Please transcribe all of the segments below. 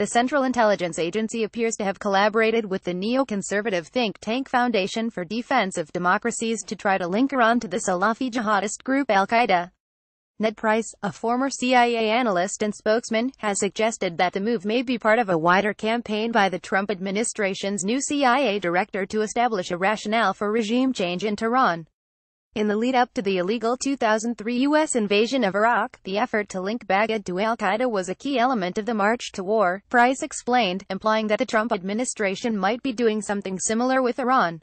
The Central Intelligence Agency appears to have collaborated with the neoconservative think tank Foundation for Defense of Democracies to try to link Iran to the Salafi jihadist group al-Qaeda. Ned Price, a former CIA analyst and spokesman, has suggested that the move may be part of a wider campaign by the Trump administration's new CIA director to establish a rationale for regime change in Tehran. In the lead-up to the illegal 2003 U.S. invasion of Iraq, the effort to link Baghdad to al-Qaeda was a key element of the march to war, Price explained, implying that the Trump administration might be doing something similar with Iran.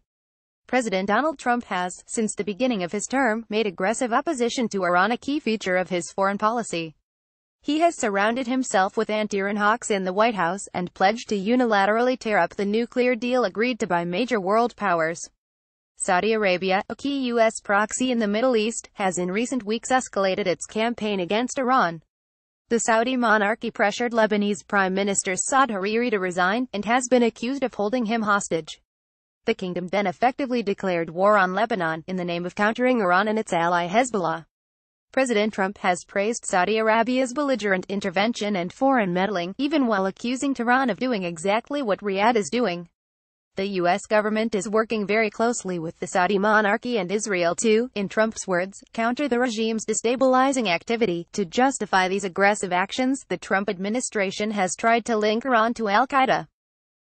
President Donald Trump has, since the beginning of his term, made aggressive opposition to Iran a key feature of his foreign policy. He has surrounded himself with anti-Iran hawks in the White House, and pledged to unilaterally tear up the nuclear deal agreed to by major world powers. Saudi Arabia, a key U.S. proxy in the Middle East, has in recent weeks escalated its campaign against Iran. The Saudi monarchy pressured Lebanese Prime Minister Saad Hariri to resign, and has been accused of holding him hostage. The kingdom then effectively declared war on Lebanon, in the name of countering Iran and its ally Hezbollah. President Trump has praised Saudi Arabia's belligerent intervention and foreign meddling, even while accusing Tehran of doing exactly what Riyadh is doing. The U.S. government is working very closely with the Saudi monarchy and Israel to, in Trump's words, counter the regime's destabilizing activity. To justify these aggressive actions, the Trump administration has tried to link Iran to al-Qaeda.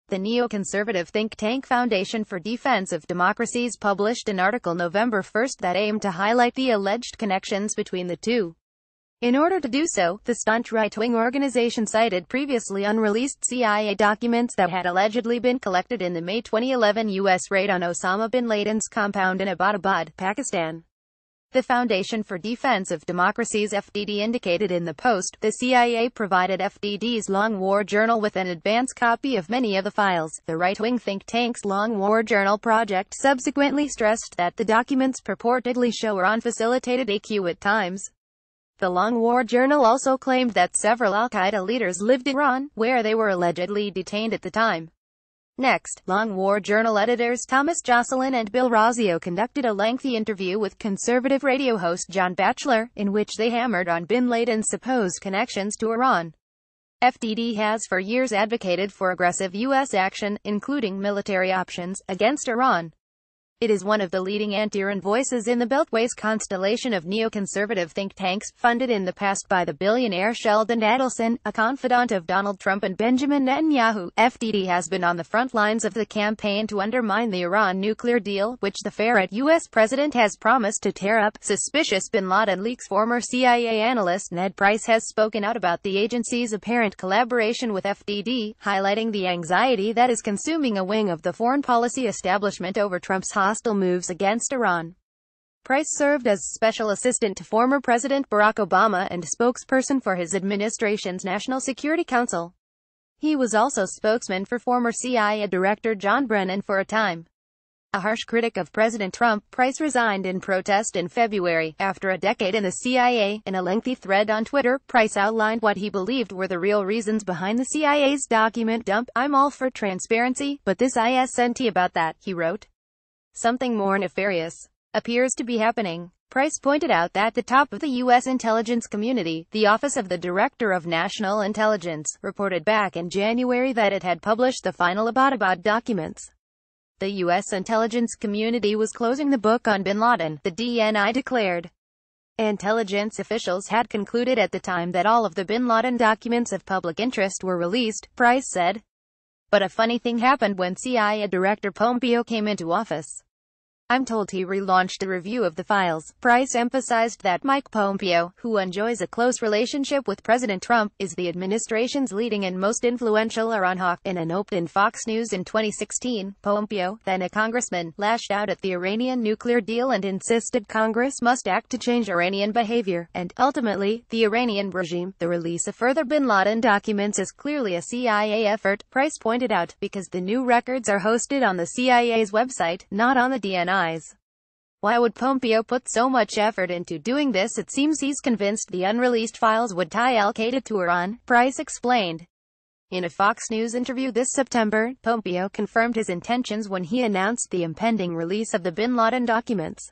The neoconservative think tank Foundation for Defense of Democracies published an article November 1 that aimed to highlight the alleged connections between the two. In order to do so, the stunt right-wing organization cited previously unreleased CIA documents that had allegedly been collected in the May 2011 U.S. raid on Osama bin Laden's compound in Abbottabad, Pakistan. The Foundation for Defense of Democracies FDD indicated in the post, the CIA provided FDD's Long War Journal with an advance copy of many of the files. The right-wing think tank's Long War Journal project subsequently stressed that the documents purportedly show or unfacilitated AQ at times. The Long War Journal also claimed that several al-Qaeda leaders lived in Iran, where they were allegedly detained at the time. Next, Long War Journal editors Thomas Jocelyn and Bill Razio conducted a lengthy interview with conservative radio host John Batchelor, in which they hammered on bin Laden's supposed connections to Iran. FDD has for years advocated for aggressive U.S. action, including military options, against Iran. It is one of the leading anti-Iran voices in the Beltway's constellation of neoconservative think tanks, funded in the past by the billionaire Sheldon Adelson, a confidant of Donald Trump and Benjamin Netanyahu. FDD has been on the front lines of the campaign to undermine the Iran nuclear deal, which the ferret U.S. president has promised to tear up. Suspicious bin Laden leaks former CIA analyst Ned Price has spoken out about the agency's apparent collaboration with FDD, highlighting the anxiety that is consuming a wing of the foreign policy establishment over Trump's hostile hostile moves against Iran. Price served as special assistant to former President Barack Obama and spokesperson for his administration's National Security Council. He was also spokesman for former CIA Director John Brennan for a time. A harsh critic of President Trump, Price resigned in protest in February. After a decade in the CIA, in a lengthy thread on Twitter, Price outlined what he believed were the real reasons behind the CIA's document dump. I'm all for transparency, but this ISNT about that, he wrote. Something more nefarious appears to be happening. Price pointed out that the top of the U.S. intelligence community, the Office of the Director of National Intelligence, reported back in January that it had published the final Abbottabad documents. The U.S. intelligence community was closing the book on bin Laden, the DNI declared. Intelligence officials had concluded at the time that all of the bin Laden documents of public interest were released, Price said. But a funny thing happened when CIA Director Pompeo came into office. I'm told he relaunched a review of the files. Price emphasized that Mike Pompeo, who enjoys a close relationship with President Trump, is the administration's leading and most influential Iran-hawk. In an open Fox News in 2016, Pompeo, then a congressman, lashed out at the Iranian nuclear deal and insisted Congress must act to change Iranian behavior, and, ultimately, the Iranian regime. The release of further bin Laden documents is clearly a CIA effort, Price pointed out, because the new records are hosted on the CIA's website, not on the DNI. Why would Pompeo put so much effort into doing this? It seems he's convinced the unreleased files would tie Al Qaeda to Iran, Price explained. In a Fox News interview this September, Pompeo confirmed his intentions when he announced the impending release of the bin Laden documents.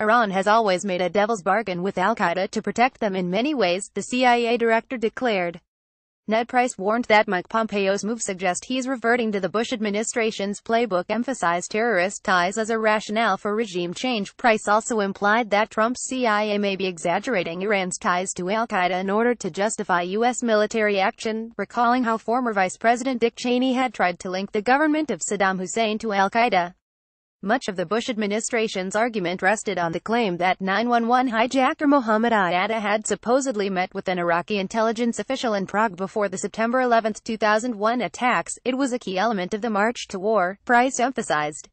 Iran has always made a devil's bargain with al-Qaeda to protect them in many ways, the CIA director declared. Ned Price warned that Mike Pompeo's move suggests he's reverting to the Bush administration's playbook emphasized terrorist ties as a rationale for regime change. Price also implied that Trump's CIA may be exaggerating Iran's ties to al-Qaeda in order to justify U.S. military action, recalling how former Vice President Dick Cheney had tried to link the government of Saddam Hussein to al-Qaeda. Much of the Bush administration's argument rested on the claim that 911 hijacker Mohammed Ayada had supposedly met with an Iraqi intelligence official in Prague before the September 11, 2001 attacks. It was a key element of the March to War, Price emphasized.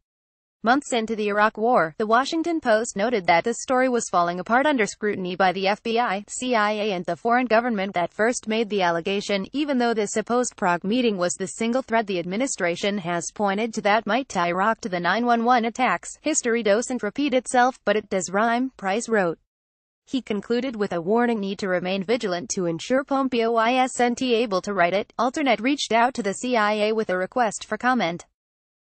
Months into the Iraq War, The Washington Post noted that the story was falling apart under scrutiny by the FBI, CIA and the foreign government that first made the allegation, even though the supposed Prague meeting was the single thread the administration has pointed to that might tie Iraq to the 911 attacks. History doesn't repeat itself, but it does rhyme, Price wrote. He concluded with a warning need to remain vigilant to ensure Pompeo isn't able to write it. Alternate reached out to the CIA with a request for comment.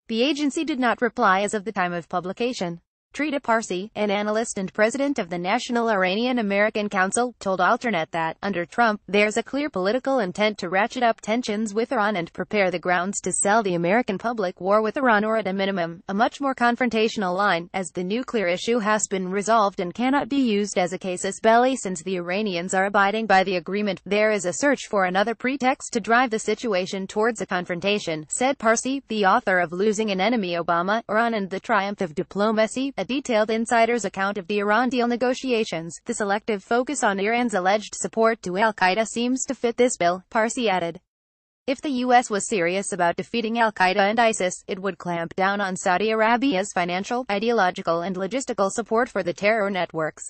The agency did not reply as of the time of publication. Trita Parsi, an analyst and president of the National Iranian American Council, told Alternet that, under Trump, there's a clear political intent to ratchet up tensions with Iran and prepare the grounds to sell the American public war with Iran or at a minimum, a much more confrontational line, as the nuclear issue has been resolved and cannot be used as a casus belli since the Iranians are abiding by the agreement. There is a search for another pretext to drive the situation towards a confrontation, said Parsi, the author of Losing an Enemy Obama, Iran and the Triumph of Diplomacy, a detailed insider's account of the Iran deal negotiations. The selective focus on Iran's alleged support to al-Qaeda seems to fit this bill, Parsi added. If the U.S. was serious about defeating al-Qaeda and ISIS, it would clamp down on Saudi Arabia's financial, ideological and logistical support for the terror networks.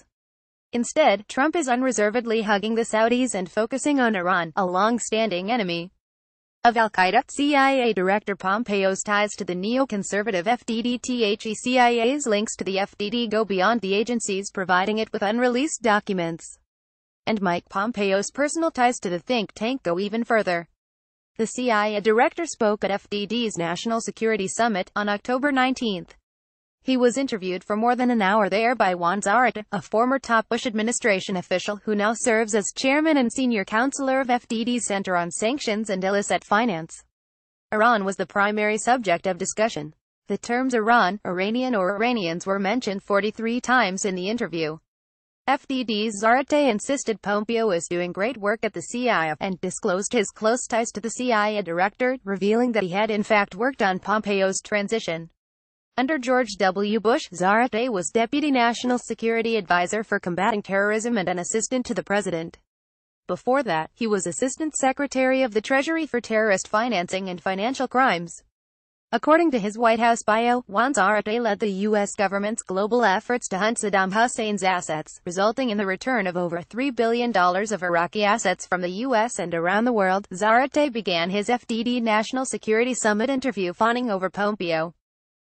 Instead, Trump is unreservedly hugging the Saudis and focusing on Iran, a long-standing enemy of al-Qaeda, CIA Director Pompeo's ties to the neoconservative FDDTHe CIA's links to the FDD go beyond the agency's providing it with unreleased documents. And Mike Pompeo's personal ties to the think tank go even further. The CIA director spoke at FDD's National Security Summit on October 19. He was interviewed for more than an hour there by Juan Zarate, a former top Bush administration official who now serves as chairman and senior counselor of FDD's Center on Sanctions and Illicit Finance. Iran was the primary subject of discussion. The terms Iran, Iranian or Iranians were mentioned 43 times in the interview. FDD's Zarate insisted Pompeo is doing great work at the CIA and disclosed his close ties to the CIA director, revealing that he had in fact worked on Pompeo's transition. Under George W. Bush, Zarate was Deputy National Security Advisor for Combating Terrorism and an assistant to the President. Before that, he was Assistant Secretary of the Treasury for Terrorist Financing and Financial Crimes. According to his White House bio, Juan Zarate led the U.S. government's global efforts to hunt Saddam Hussein's assets, resulting in the return of over $3 billion of Iraqi assets from the U.S. and around the world. Zarate began his FDD National Security Summit interview fawning over Pompeo.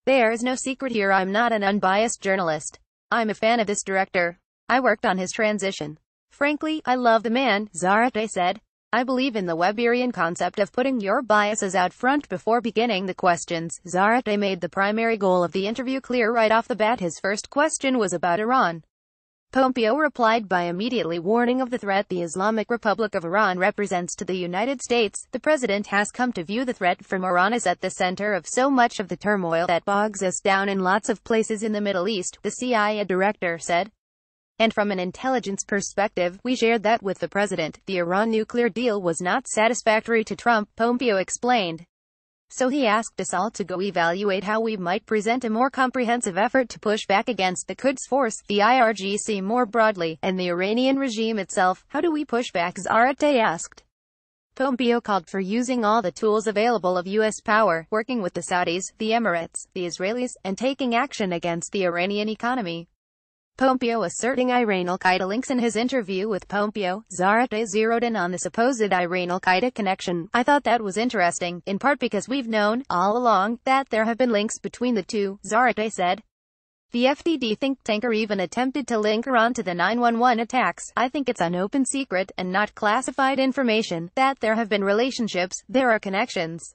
There is no secret here I'm not an unbiased journalist. I'm a fan of this director. I worked on his transition. Frankly, I love the man, Zarate said. I believe in the Weberian concept of putting your biases out front before beginning the questions. Zarate made the primary goal of the interview clear right off the bat. His first question was about Iran. Pompeo replied by immediately warning of the threat the Islamic Republic of Iran represents to the United States. The president has come to view the threat from Iran as at the center of so much of the turmoil that bogs us down in lots of places in the Middle East, the CIA director said. And from an intelligence perspective, we shared that with the president. The Iran nuclear deal was not satisfactory to Trump, Pompeo explained. So he asked us all to go evaluate how we might present a more comprehensive effort to push back against the Quds Force, the IRGC more broadly, and the Iranian regime itself. How do we push back? Zarate asked. Pompeo called for using all the tools available of U.S. power, working with the Saudis, the Emirates, the Israelis, and taking action against the Iranian economy. Pompeo asserting Iran al-Qaeda links in his interview with Pompeo, Zarate zeroed in on the supposed Iran al-Qaeda connection. I thought that was interesting, in part because we've known, all along, that there have been links between the two, Zarate said. The FDD think tanker even attempted to link Iran to the 911 attacks. I think it's an open secret, and not classified information, that there have been relationships, there are connections.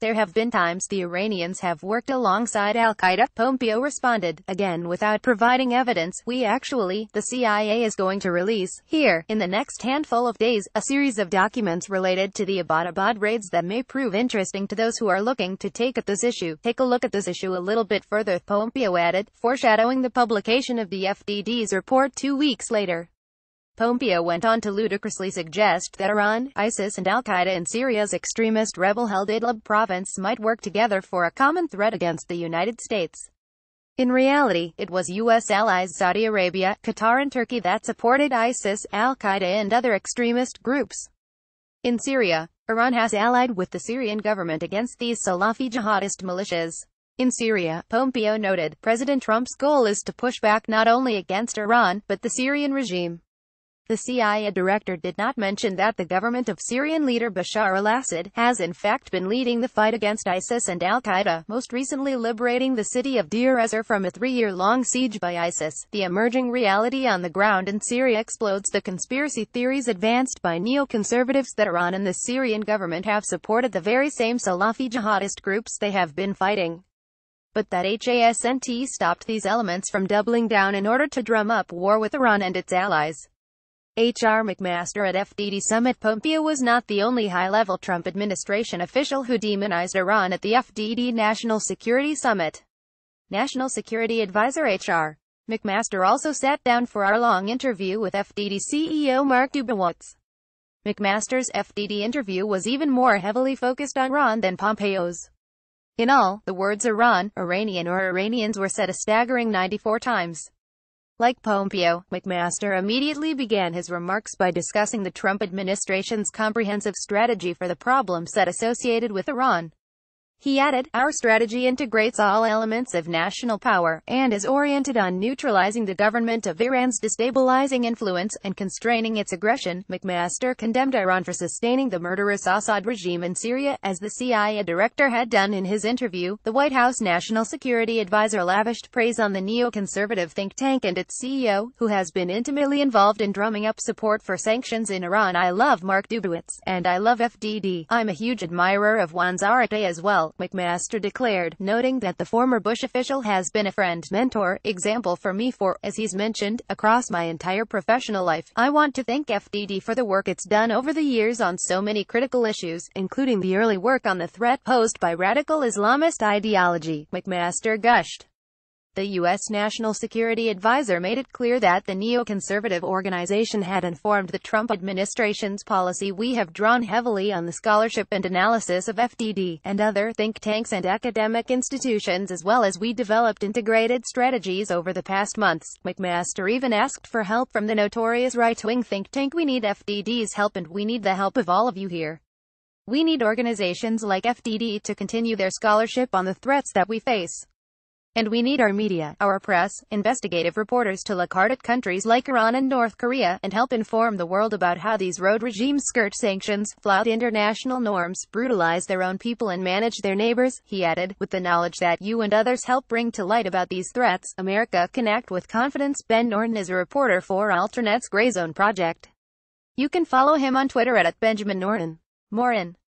There have been times the Iranians have worked alongside al-Qaeda, Pompeo responded, again without providing evidence. We actually, the CIA is going to release, here, in the next handful of days, a series of documents related to the Abbottabad raids that may prove interesting to those who are looking to take at this issue. Take a look at this issue a little bit further, Pompeo added, foreshadowing the publication of the FDD's report two weeks later. Pompeo went on to ludicrously suggest that Iran, ISIS and al-Qaeda in Syria's extremist rebel-held Idlib province might work together for a common threat against the United States. In reality, it was U.S. allies Saudi Arabia, Qatar and Turkey that supported ISIS, al-Qaeda and other extremist groups. In Syria, Iran has allied with the Syrian government against these Salafi jihadist militias. In Syria, Pompeo noted, President Trump's goal is to push back not only against Iran, but the Syrian regime. The CIA director did not mention that the government of Syrian leader Bashar al-Assad has in fact been leading the fight against ISIS and al-Qaeda, most recently liberating the city of Deir ez-Zor from a three-year-long siege by ISIS. The emerging reality on the ground in Syria explodes the conspiracy theories advanced by neoconservatives that Iran and the Syrian government have supported the very same Salafi jihadist groups they have been fighting but that HASNT stopped these elements from doubling down in order to drum up war with Iran and its allies. H.R. McMaster at FDD Summit Pompeo was not the only high-level Trump administration official who demonized Iran at the FDD National Security Summit. National Security Advisor H.R. McMaster also sat down for our long interview with FDD CEO Mark Dubowitz. McMaster's FDD interview was even more heavily focused on Iran than Pompeo's. In all, the words Iran, Iranian or Iranians were said a staggering 94 times. Like Pompeo, McMaster immediately began his remarks by discussing the Trump administration's comprehensive strategy for the problems that associated with Iran. He added, Our strategy integrates all elements of national power, and is oriented on neutralizing the government of Iran's destabilizing influence, and constraining its aggression. McMaster condemned Iran for sustaining the murderous Assad regime in Syria, as the CIA director had done in his interview. The White House National Security Advisor lavished praise on the neoconservative think tank and its CEO, who has been intimately involved in drumming up support for sanctions in Iran. I love Mark Dubowitz, and I love FDD. I'm a huge admirer of Juan Zarate as well, McMaster declared, noting that the former Bush official has been a friend, mentor, example for me for, as he's mentioned, across my entire professional life. I want to thank FDD for the work it's done over the years on so many critical issues, including the early work on the threat posed by radical Islamist ideology, McMaster gushed. The U.S. National Security Advisor made it clear that the neoconservative organization had informed the Trump administration's policy we have drawn heavily on the scholarship and analysis of FDD and other think tanks and academic institutions as well as we developed integrated strategies over the past months. McMaster even asked for help from the notorious right-wing think tank We Need FDD's help and we need the help of all of you here. We need organizations like FDD to continue their scholarship on the threats that we face. And we need our media, our press, investigative reporters to look hard at countries like Iran and North Korea, and help inform the world about how these road regimes skirt sanctions, flout international norms, brutalize their own people and manage their neighbors, he added, with the knowledge that you and others help bring to light about these threats, America can act with confidence. Ben Norton is a reporter for Alternet's Gray Zone Project. You can follow him on Twitter at, at Benjamin Norton. Morin.